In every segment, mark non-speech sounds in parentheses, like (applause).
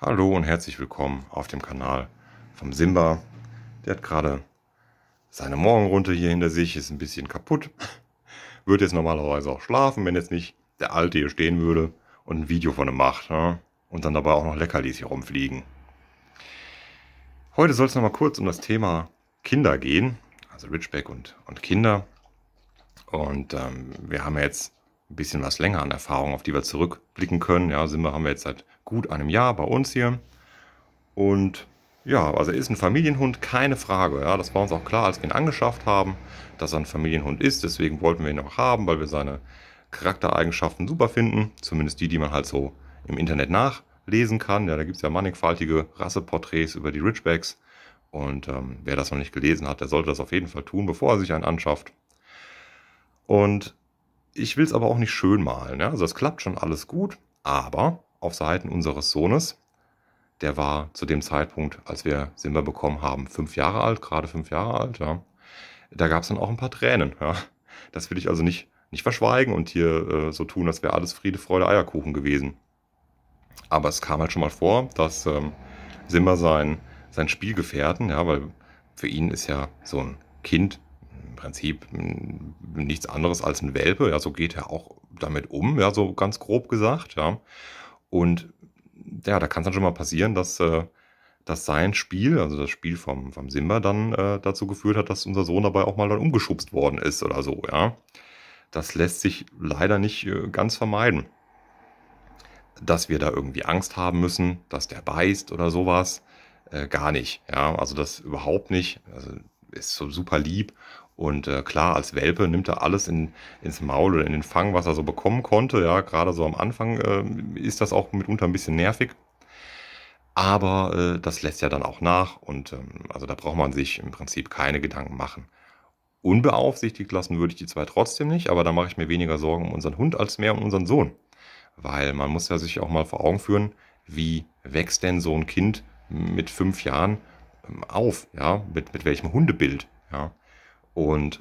Hallo und herzlich willkommen auf dem Kanal vom Simba. Der hat gerade seine Morgenrunde hier hinter sich, ist ein bisschen kaputt. Würde jetzt normalerweise auch schlafen, wenn jetzt nicht der Alte hier stehen würde und ein Video von ihm macht. Ne? Und dann dabei auch noch Leckerlis hier rumfliegen. Heute soll es nochmal kurz um das Thema Kinder gehen. Also Richback und, und Kinder. Und ähm, wir haben jetzt ein bisschen was länger an Erfahrung, auf die wir zurückblicken können. Ja, Simba haben wir jetzt seit gut einem Jahr bei uns hier. Und ja, also er ist ein Familienhund, keine Frage. Ja, das war uns auch klar, als wir ihn angeschafft haben, dass er ein Familienhund ist. Deswegen wollten wir ihn auch haben, weil wir seine Charaktereigenschaften super finden. Zumindest die, die man halt so im Internet nachlesen kann. Ja, da gibt es ja mannigfaltige Rasseporträts über die Ridgebacks. Und ähm, wer das noch nicht gelesen hat, der sollte das auf jeden Fall tun, bevor er sich einen anschafft. Und ich will es aber auch nicht schön malen. Ja? Also es klappt schon alles gut, aber auf Seiten unseres Sohnes, der war zu dem Zeitpunkt, als wir Simba bekommen haben, fünf Jahre alt, gerade fünf Jahre alt, ja? da gab es dann auch ein paar Tränen. Ja? Das will ich also nicht, nicht verschweigen und hier äh, so tun, als wäre alles Friede, Freude, Eierkuchen gewesen. Aber es kam halt schon mal vor, dass ähm, Simba sein, sein Spielgefährten, ja, weil für ihn ist ja so ein Kind Prinzip nichts anderes als ein Welpe. Ja, so geht er auch damit um, ja, so ganz grob gesagt, ja. Und ja, da kann es dann schon mal passieren, dass, äh, dass sein Spiel, also das Spiel vom, vom Simba, dann äh, dazu geführt hat, dass unser Sohn dabei auch mal dann umgeschubst worden ist oder so, ja. Das lässt sich leider nicht äh, ganz vermeiden. Dass wir da irgendwie Angst haben müssen, dass der beißt oder sowas, äh, gar nicht. Ja, also das überhaupt nicht. Also ist so super lieb und äh, klar, als Welpe nimmt er alles in, ins Maul oder in den Fang, was er so bekommen konnte. Ja, gerade so am Anfang äh, ist das auch mitunter ein bisschen nervig. Aber äh, das lässt ja dann auch nach und ähm, also da braucht man sich im Prinzip keine Gedanken machen. Unbeaufsichtigt lassen würde ich die zwei trotzdem nicht, aber da mache ich mir weniger Sorgen um unseren Hund als mehr um unseren Sohn. Weil man muss ja sich auch mal vor Augen führen, wie wächst denn so ein Kind mit fünf Jahren ähm, auf, ja, mit, mit welchem Hundebild, ja. Und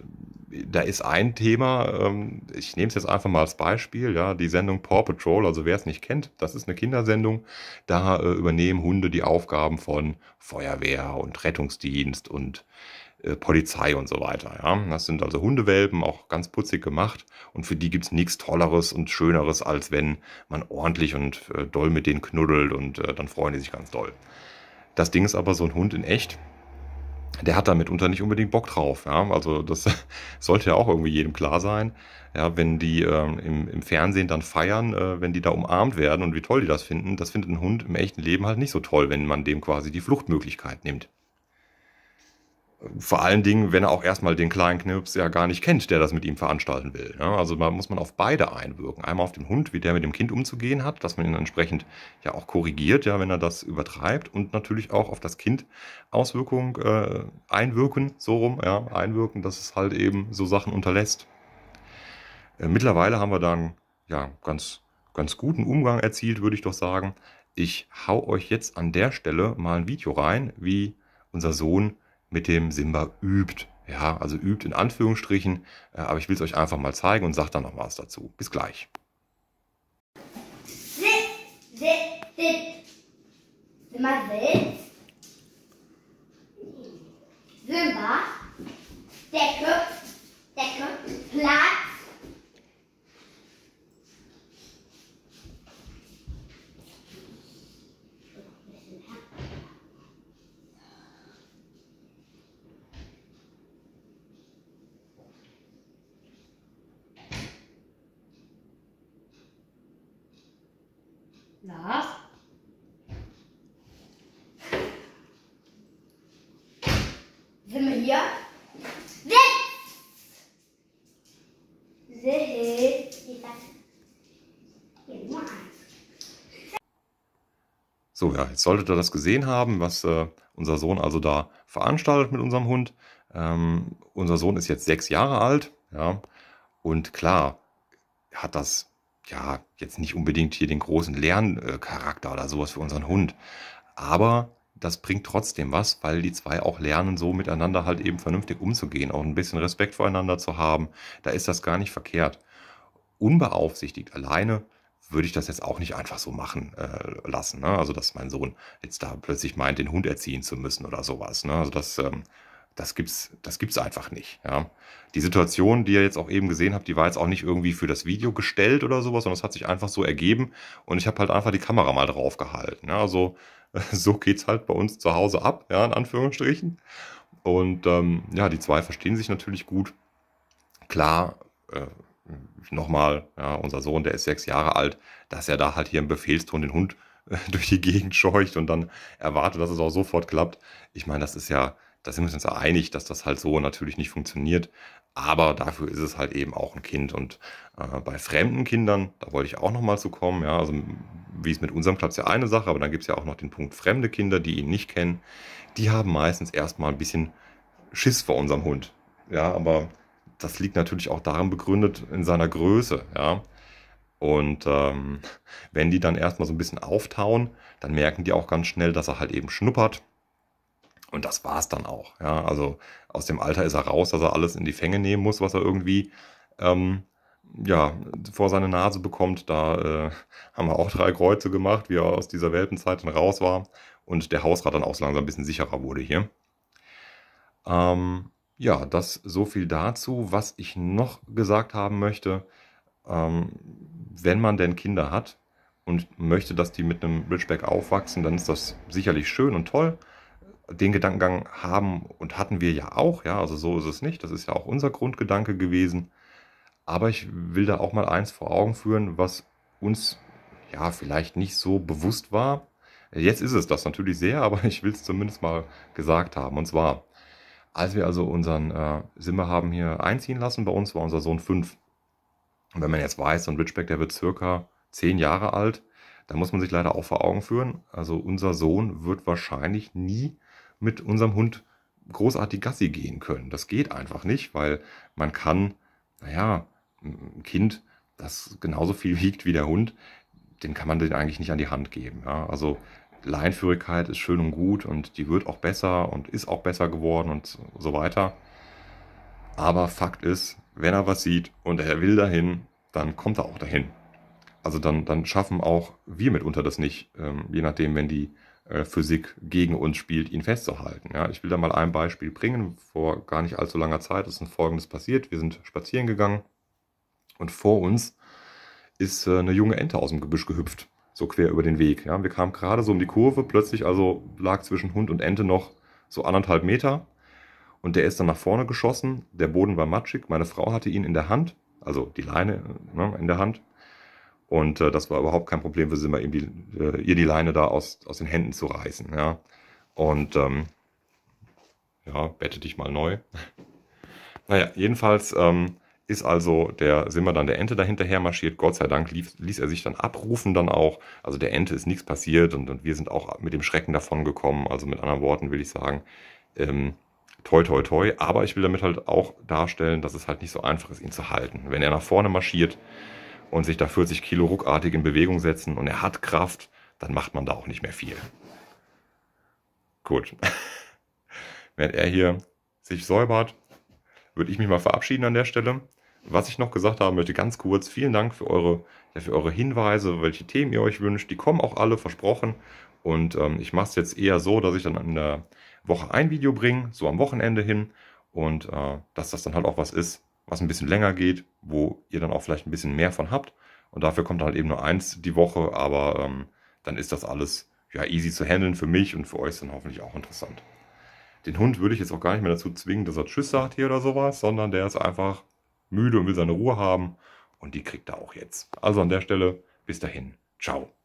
da ist ein Thema, ähm, ich nehme es jetzt einfach mal als Beispiel, ja, die Sendung Paw Patrol, also wer es nicht kennt, das ist eine Kindersendung, da äh, übernehmen Hunde die Aufgaben von Feuerwehr und Rettungsdienst und äh, Polizei und so weiter. Ja. Das sind also Hundewelpen, auch ganz putzig gemacht. Und für die gibt es nichts Tolleres und Schöneres, als wenn man ordentlich und äh, doll mit denen knuddelt und dann freuen die sich ganz doll. Das Ding ist aber so ein Hund in echt, der hat da mitunter nicht unbedingt Bock drauf. Ja? Also das (laughs) sollte ja auch irgendwie jedem klar sein. Ja, wenn die ähm, im, im, Fernsehen dann feiern, äh, wenn die da umarmt werden und wie toll die das finden, das findet ein Hund im echten Leben halt nicht so toll, wenn man dem quasi die Fluchtmöglichkeit nimmt vor allen Dingen, wenn er auch erstmal den kleinen Knirps ja gar nicht kennt, der das mit ihm veranstalten will. Ne? Also man muss man auf beide einwirken. Einmal auf den Hund, wie der mit dem Kind umzugehen hat, dass man ihn entsprechend ja auch korrigiert, ja, wenn er das übertreibt und natürlich auch auf das Kind Auswirkungen äh, einwirken, so rum, ja, einwirken, dass es halt eben so Sachen unterlässt. Äh, mittlerweile haben wir dann ja ganz ganz guten Umgang erzielt, würde ich doch sagen. Ich hau euch jetzt an der Stelle mal ein Video rein, wie unser Sohn mit dem Simba übt. Ja, also übt in Anführungsstrichen, äh, aber ich will es euch einfach mal zeigen und sage dann noch was dazu. Bis gleich. Sitz, sitz, sitz. Simba sitzt. Simba, Decke, Decke, Platz. nach sind wir hier? Sechs! Sechs. So, ja, jetzt solltet ihr das gesehen haben, was äh, unser Sohn also da veranstaltet mit unserem Hund. Ähm, unser Sohn ist jetzt sechs Jahre alt, ja, und klar hat das ja, jetzt nicht unbedingt hier den großen Lerncharakter oder sowas für unseren Hund. Aber das bringt trotzdem was, weil die zwei auch lernen, so miteinander halt eben vernünftig umzugehen, auch ein bisschen Respekt voreinander zu haben. Da ist das gar nicht verkehrt. Unbeaufsichtigt alleine würde ich das jetzt auch nicht einfach so machen äh, lassen. Ne? Also, dass mein Sohn jetzt da plötzlich meint, den Hund erziehen zu müssen oder sowas. Ne? Also, das ähm, das gibt's, das gibt's einfach nicht. Ja. Die Situation, die ihr jetzt auch eben gesehen habt, die war jetzt auch nicht irgendwie für das Video gestellt oder sowas, sondern es hat sich einfach so ergeben und ich habe halt einfach die Kamera mal drauf gehalten. Ja. Also (laughs) so geht's halt bei uns zu Hause ab, ja, in Anführungsstrichen. Und ähm, ja, die zwei verstehen sich natürlich gut. Klar, äh, nochmal, ja, unser Sohn, der ist sechs Jahre alt, dass er da halt hier im Befehlston den Hund äh, (laughs) durch die Gegend scheucht und dann erwartet, dass es auch sofort klappt. Ich meine, das ist ja, da sind wir uns einig, dass das halt so natürlich nicht funktioniert. Aber dafür ist es halt eben auch ein Kind. Und äh, bei fremden Kindern, da wollte ich auch nochmal zu kommen, ja, also wie es mit unserem klappt, ist ja eine Sache, aber dann gibt es ja auch noch den Punkt fremde Kinder, die ihn nicht kennen. Die haben meistens erstmal ein bisschen Schiss vor unserem Hund. Ja, aber das liegt natürlich auch daran begründet in seiner Größe, ja. Und ähm, wenn die dann erstmal so ein bisschen auftauen, dann merken die auch ganz schnell, dass er halt eben schnuppert, und das war es dann auch. Ja, also aus dem Alter ist er raus, dass er alles in die Fänge nehmen muss, was er irgendwie ähm, ja, vor seine Nase bekommt. Da äh, haben wir auch drei Kreuze gemacht, wie er aus dieser Welpenzeit dann raus war. Und der Hausrat dann auch so langsam ein bisschen sicherer wurde hier. Ähm, ja, das so viel dazu. Was ich noch gesagt haben möchte, ähm, wenn man denn Kinder hat und möchte, dass die mit einem Ridgeback aufwachsen, dann ist das sicherlich schön und toll den Gedankengang haben und hatten wir ja auch, ja, also so ist es nicht, das ist ja auch unser Grundgedanke gewesen. Aber ich will da auch mal eins vor Augen führen, was uns ja vielleicht nicht so bewusst war. Jetzt ist es das natürlich sehr, (laughs) aber ich will es zumindest mal gesagt haben. Und zwar, als wir also unseren äh, Simmer haben hier einziehen lassen, bei uns war unser Sohn fünf. Und wenn man jetzt weiß, so ein Ridgeback, der wird circa zehn Jahre alt, da muss man sich leider auch vor Augen führen. Also unser Sohn wird wahrscheinlich nie mit unserem Hund großartig Gassi gehen können. Das geht einfach nicht, weil man kann, naja, ein Kind, das genauso viel wiegt wie der Hund, den kann man den eigentlich nicht an die Hand geben. Ja? Also Leinführigkeit ist schön und gut und die wird auch besser und ist auch besser geworden und so weiter. Aber Fakt ist, wenn er was sieht und er will dahin, dann kommt er auch dahin. Also dann, dann schaffen auch wir mitunter das nicht, ähm, je nachdem, wenn die äh, Physik gegen uns spielt, ihn festzuhalten. Ja, ich will da mal ein Beispiel bringen. Vor gar nicht allzu langer Zeit ist ein Folgendes passiert. Wir sind spazieren gegangen und vor uns ist äh, eine junge Ente aus dem Gebüsch gehüpft, so quer über den Weg. Ja, wir kamen gerade so um die Kurve, plötzlich also lag zwischen Hund und Ente noch so anderthalb Meter und der ist dann nach vorne geschossen. Der Boden war matschig, meine Frau hatte ihn in der Hand, also die Leine ne, in der Hand und äh, das war überhaupt kein Problem für Simba, ihm die, äh, ihr die Leine da aus, aus den Händen zu reißen. Ja? Und ähm, ja, bette dich mal neu. (laughs) naja, jedenfalls ähm, ist also der Simmer dann der Ente dahinterher marschiert. Gott sei Dank lief, ließ er sich dann abrufen dann auch. Also der Ente ist nichts passiert und, und wir sind auch mit dem Schrecken davon gekommen. Also mit anderen Worten will ich sagen, ähm, toi toi toi. Aber ich will damit halt auch darstellen, dass es halt nicht so einfach ist, ihn zu halten. Wenn er nach vorne marschiert, und sich da 40 Kilo ruckartig in Bewegung setzen und er hat Kraft, dann macht man da auch nicht mehr viel. Gut. (laughs) Während er hier sich säubert, würde ich mich mal verabschieden an der Stelle. Was ich noch gesagt haben möchte, ganz kurz, vielen Dank für eure, ja, für eure Hinweise, welche Themen ihr euch wünscht. Die kommen auch alle, versprochen. Und ähm, ich mache es jetzt eher so, dass ich dann in der Woche ein Video bringe, so am Wochenende hin. Und äh, dass das dann halt auch was ist, was ein bisschen länger geht, wo ihr dann auch vielleicht ein bisschen mehr von habt. Und dafür kommt halt eben nur eins die Woche, aber ähm, dann ist das alles ja easy zu handeln für mich und für euch dann hoffentlich auch interessant. Den Hund würde ich jetzt auch gar nicht mehr dazu zwingen, dass er Tschüss sagt hier oder sowas, sondern der ist einfach müde und will seine Ruhe haben und die kriegt er auch jetzt. Also an der Stelle, bis dahin, ciao.